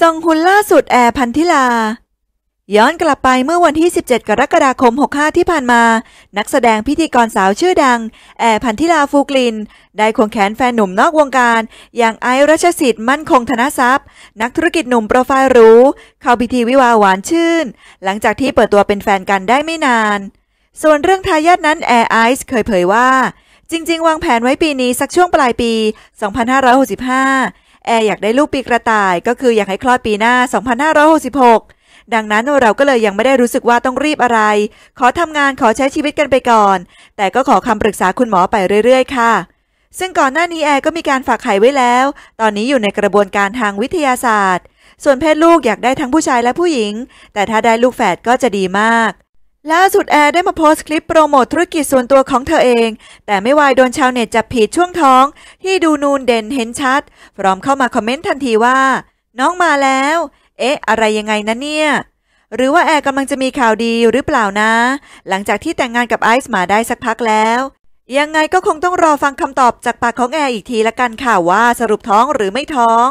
ซองคุนล่าสุดแอร์พันธิลา ย้อนกลับไปเมื่อวันที่ 17 กรกฎาคม 65 ที่ผ่านมา นักแสดงพิธีกรสาวชื่อดัง แอร์พันธิลาฟูกลิน ได้ควงแขนแฟนหนุ่มนอกวงการ อย่างไอรัชสิทธิ์มั่นคงธนทรัพย์ นักธุรกิจหนุ่มโปรไฟล์รู้ เข้าพิธีวิวาหวานชื่น หลังจากที่เปิดตัวเป็นแฟนกันได้ไม่นาน ส่วนเรื่องทายาทนั้นแอร์ไอซ์เคยเผยว่า จริง ๆ วางแผนไว้ปีนี้สักช่วงปลายปี 2565แอร์อยากได้ลูกปีกระต่ายก็คืออยากให้คลอดปีหน้า 2566 ดังนั้นเราก็เลยยังไม่ได้รู้สึกว่าต้องรีบอะไร ขอทำงานขอใช้ชีวิตกันไปก่อน แต่ก็ขอคำปรึกษาคุณหมอไปเรื่อยๆ ค่ะ ซึ่งก่อนหน้านี้แอร์ก็มีการฝากไข่ไว้แล้ว ตอนนี้อยู่ในกระบวนการทางวิทยาศาสตร์ ส่วนเพศลูกอยากได้ทั้งผู้ชายและผู้หญิง แต่ถ้าได้ลูกแฝดก็จะดีมากล่าสุดแอร์ได้มาโพสต์คลิปโปรโมทธุรกิจส่วนตัวของเธอเอง แต่ไม่วายโดนชาวเน็ตจับผิดช่วงท้อง ที่ดูนูนเด่นเห็นชัด พร้อมเข้ามาคอมเมนต์ทันทีว่า น้องมาแล้ว เอ๊ะ อะไรยังไงนะเนี่ย หรือว่าแอร์กำลังจะมีข่าวดีหรือเปล่านะ หลังจากที่แต่งงานกับไอซ์มาได้สักพักแล้ว ยังไงก็คงต้องรอฟังคำตอบจากปากของแอร์อีกทีละกันค่ะว่าสรุปท้องหรือไม่ท้อง